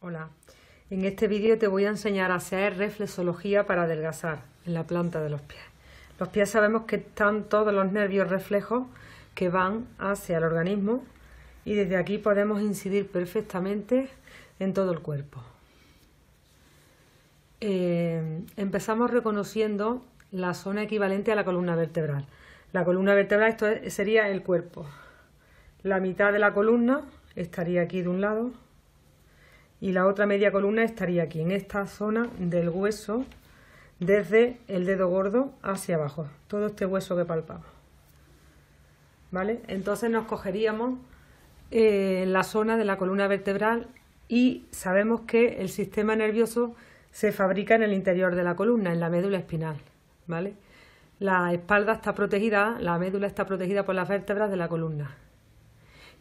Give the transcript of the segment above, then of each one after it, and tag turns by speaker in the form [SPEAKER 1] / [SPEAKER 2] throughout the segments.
[SPEAKER 1] Hola, en este vídeo te voy a enseñar a hacer reflexología para adelgazar en la planta de los pies. Los pies sabemos que están todos los nervios reflejos que van hacia el organismo y desde aquí podemos incidir perfectamente en todo el cuerpo. Eh, empezamos reconociendo la zona equivalente a la columna vertebral. La columna vertebral esto sería el cuerpo. La mitad de la columna estaría aquí de un lado y la otra media columna estaría aquí, en esta zona del hueso, desde el dedo gordo hacia abajo, todo este hueso que palpamos. ¿Vale? Entonces nos cogeríamos en eh, la zona de la columna vertebral y sabemos que el sistema nervioso se fabrica en el interior de la columna, en la médula espinal. ¿Vale? La espalda está protegida, la médula está protegida por las vértebras de la columna.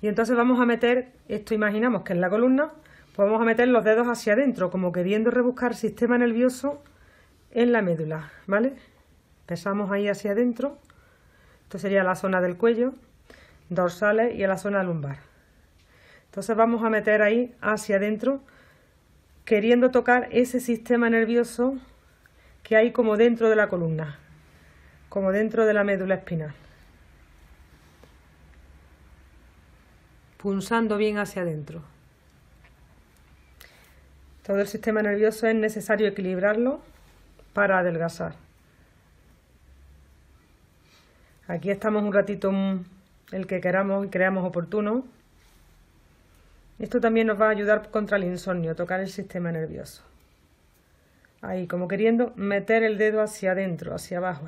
[SPEAKER 1] Y entonces vamos a meter, esto imaginamos que en la columna, Vamos a meter los dedos hacia adentro, como queriendo rebuscar sistema nervioso en la médula, ¿vale? Pesamos ahí hacia adentro. Esto sería la zona del cuello, dorsales y la zona lumbar. Entonces vamos a meter ahí hacia adentro, queriendo tocar ese sistema nervioso que hay como dentro de la columna, como dentro de la médula espinal. Punzando bien hacia adentro. Todo el sistema nervioso es necesario equilibrarlo para adelgazar. Aquí estamos un ratito mm, el que queramos y creamos oportuno. Esto también nos va a ayudar contra el insomnio, tocar el sistema nervioso. Ahí, como queriendo meter el dedo hacia adentro, hacia abajo.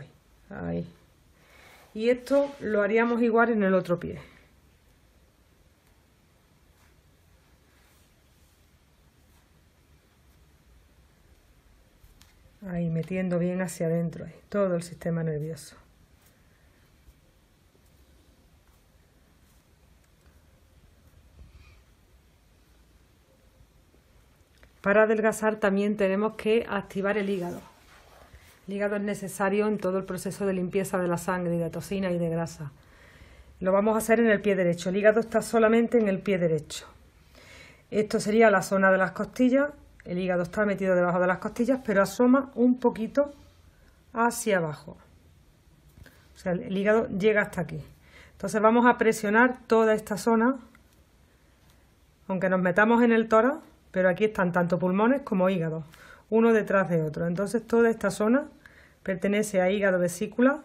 [SPEAKER 1] Y esto lo haríamos igual en el otro pie. bien hacia adentro, todo el sistema nervioso. Para adelgazar también tenemos que activar el hígado. El hígado es necesario en todo el proceso de limpieza de la sangre, de toxina y de grasa. Lo vamos a hacer en el pie derecho. El hígado está solamente en el pie derecho. Esto sería la zona de las costillas el hígado está metido debajo de las costillas, pero asoma un poquito hacia abajo. O sea, el hígado llega hasta aquí. Entonces vamos a presionar toda esta zona, aunque nos metamos en el tórax, pero aquí están tanto pulmones como hígado, uno detrás de otro. Entonces toda esta zona pertenece a hígado, vesícula,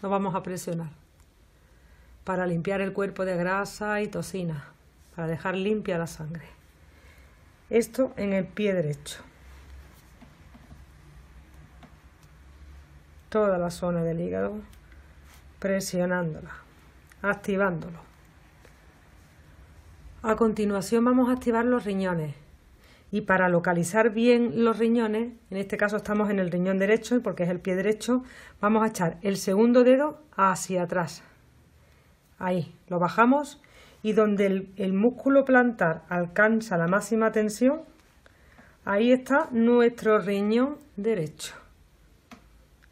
[SPEAKER 1] lo vamos a presionar para limpiar el cuerpo de grasa y tocina, para dejar limpia la sangre esto en el pie derecho. Toda la zona del hígado, presionándola, activándolo. A continuación vamos a activar los riñones. Y para localizar bien los riñones, en este caso estamos en el riñón derecho y porque es el pie derecho, vamos a echar el segundo dedo hacia atrás. Ahí, lo bajamos y donde el, músculo plantar alcanza la máxima tensión, ahí está nuestro riñón derecho.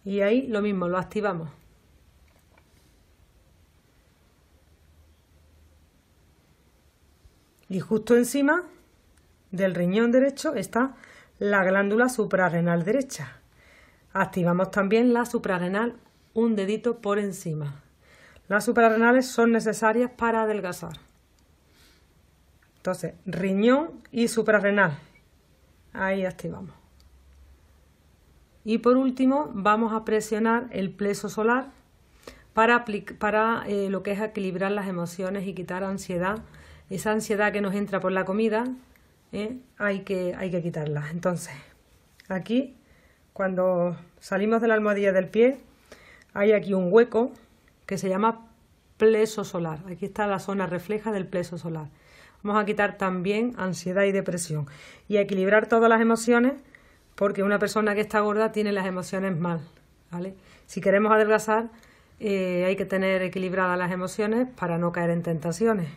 [SPEAKER 1] Y ahí lo mismo, lo activamos. Y justo encima del riñón derecho está la glándula suprarrenal derecha. Activamos también la suprarrenal un dedito por encima. Las suprarrenales son necesarias para adelgazar. Entonces, riñón y suprarrenal. Ahí activamos. Y por último, vamos a presionar el pleso solar para, para eh, lo que es equilibrar las emociones y quitar ansiedad. Esa ansiedad que nos entra por la comida, ¿eh? hay, que, hay que quitarla. Entonces, aquí, cuando salimos de la almohadilla del pie, hay aquí un hueco que se llama pleso solar. Aquí está la zona refleja del pleso solar. Vamos a quitar también ansiedad y depresión y a equilibrar todas las emociones porque una persona que está gorda tiene las emociones mal. ¿vale? Si queremos adelgazar eh, hay que tener equilibradas las emociones para no caer en tentaciones.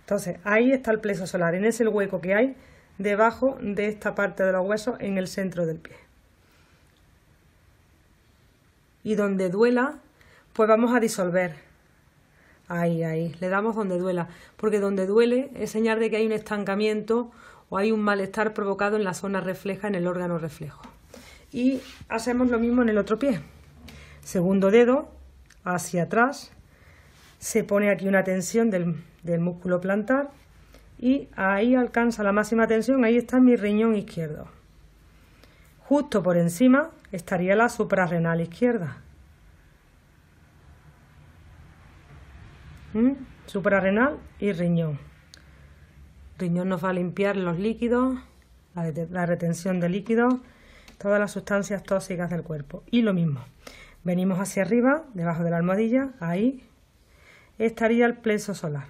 [SPEAKER 1] Entonces ahí está el pleso solar, en ese hueco que hay debajo de esta parte de los huesos en el centro del pie. Y donde duela, pues vamos a disolver. Ahí, ahí. Le damos donde duela. Porque donde duele es señal de que hay un estancamiento o hay un malestar provocado en la zona refleja, en el órgano reflejo. Y hacemos lo mismo en el otro pie. Segundo dedo, hacia atrás. Se pone aquí una tensión del, del músculo plantar. Y ahí alcanza la máxima tensión. Ahí está mi riñón izquierdo. Justo por encima estaría la suprarrenal izquierda. Mm, suprarrenal y riñón. Riñón nos va a limpiar los líquidos, la, retención de líquidos, todas las sustancias tóxicas del cuerpo. Y lo mismo, venimos hacia arriba, debajo de la almohadilla, ahí estaría el pleso solar.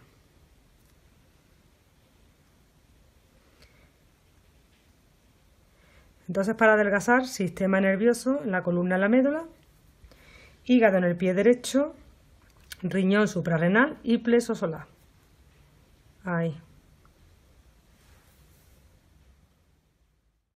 [SPEAKER 1] Entonces, para adelgazar, sistema nervioso la columna de la médula, hígado en el pie derecho, riñón suprarrenal y pleso solar. Ahí.